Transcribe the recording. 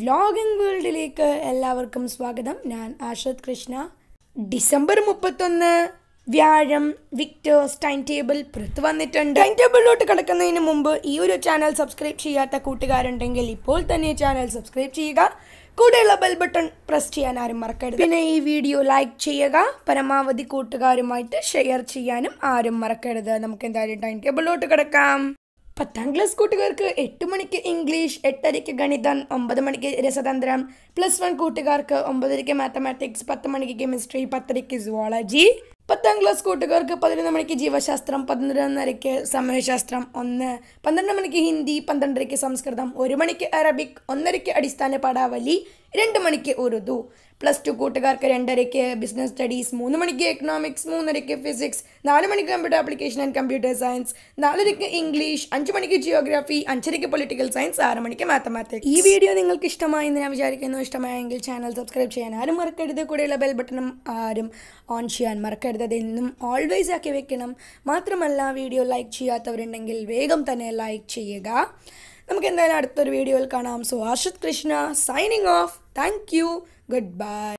vlogging വേൾഡിലേക്ക് എല്ലാവർക്കും സ്വാഗതം ഞാൻ ആഷത് കൃഷ്ണ ഡിസംബർ മുപ്പത്തൊന്ന് വ്യാഴം വിക്ടേഴ്സ് ടൈം ടേബിൾ പുറത്ത് വന്നിട്ടുണ്ട് ടൈം ടേബിളിലോട്ട് കിടക്കുന്നതിന് മുമ്പ് ഈ ഒരു ചാനൽ സബ്സ്ക്രൈബ് ചെയ്യാത്ത കൂട്ടുകാരുണ്ടെങ്കിൽ ഇപ്പോൾ തന്നെ ചാനൽ സബ്സ്ക്രൈബ് ചെയ്യുക കൂടെയുള്ള ബെൽ ബട്ടൺ പ്രസ് ചെയ്യാൻ ആരും മറക്കരുത് പിന്നെ ഈ വീഡിയോ ലൈക്ക് ചെയ്യുക പരമാവധി കൂട്ടുകാരുമായിട്ട് ഷെയർ ചെയ്യാനും ആരും മറക്കരുത് നമുക്ക് എന്തായാലും ടൈം ടേബിളിലോട്ട് കിടക്കാം പത്താം ക്ലാസ് കൂട്ടുകാർക്ക് എട്ട് മണിക്ക് ഇംഗ്ലീഷ് എട്ടരയ്ക്ക് ഗണിതം ഒമ്പത് മണിക്ക് രസതന്ത്രം പ്ലസ് വൺ കൂട്ടുകാർക്ക് ഒമ്പതരയ്ക്ക് മാത്തമാറ്റിക്സ് പത്ത് മണിക്ക് കെമിസ്ട്രി പത്തരയ്ക്ക് സുവോളജി പത്താം ക്ലാസ് കൂട്ടുകാർക്ക് പതിനൊന്ന് മണിക്ക് ജീവശാസ്ത്രം പതിനൊന്നരയ്ക്ക് സമയശാസ്ത്രം ഒന്ന് പന്ത്രണ്ട് മണിക്ക് ഹിന്ദി പന്ത്രണ്ടരയ്ക്ക് സംസ്കൃതം ഒരു മണിക്ക് അറബിക് ഒന്നരയ്ക്ക് അടിസ്ഥാന പടാവലി രണ്ട് മണിക്ക് ഉറുദു പ്ലസ് ടു കൂട്ടുകാർക്ക് രണ്ടരയ്ക്ക് ബിസിനസ് സ്റ്റഡീസ് മൂന്ന് മണിക്ക് എക്കണോമിക്സ് മൂന്നരയ്ക്ക് ഫിസിക്സ് നാല് മണിക്ക് computer application and computer science നാലരയ്ക്ക് ഇംഗ്ലീഷ് അഞ്ച് മണിക്ക് ജിയോഗ്രാഫി അഞ്ചരയ്ക്ക് പൊളിറ്റിക്കൽ സയൻസ് ആറ് മണിക്ക് മാത്തമാറ്റിക്സ് ഈ വീഡിയോ നിങ്ങൾക്ക് ഇഷ്ടമായി എന്ന് ഞാൻ വിചാരിക്കുന്നു ഇഷ്ടമായെങ്കിൽ ചാനൽ സബ്സ്ക്രൈബ് ചെയ്യാൻ ആരും മറക്കരുത് കൂടെയുള്ള ബെൽ ബട്ടണും ആരും ഓൺ ചെയ്യാൻ മറക്കരുത് എന്നും ഓൾവേസ് ആക്കി വെക്കണം മാത്രമല്ല വീഡിയോ ലൈക്ക് ചെയ്യാത്തവരുണ്ടെങ്കിൽ വേഗം തന്നെ ലൈക്ക് ചെയ്യുക നമുക്ക് എന്തായാലും അടുത്തൊരു വീഡിയോയിൽ കാണാം so Arshith Krishna signing off thank you good bye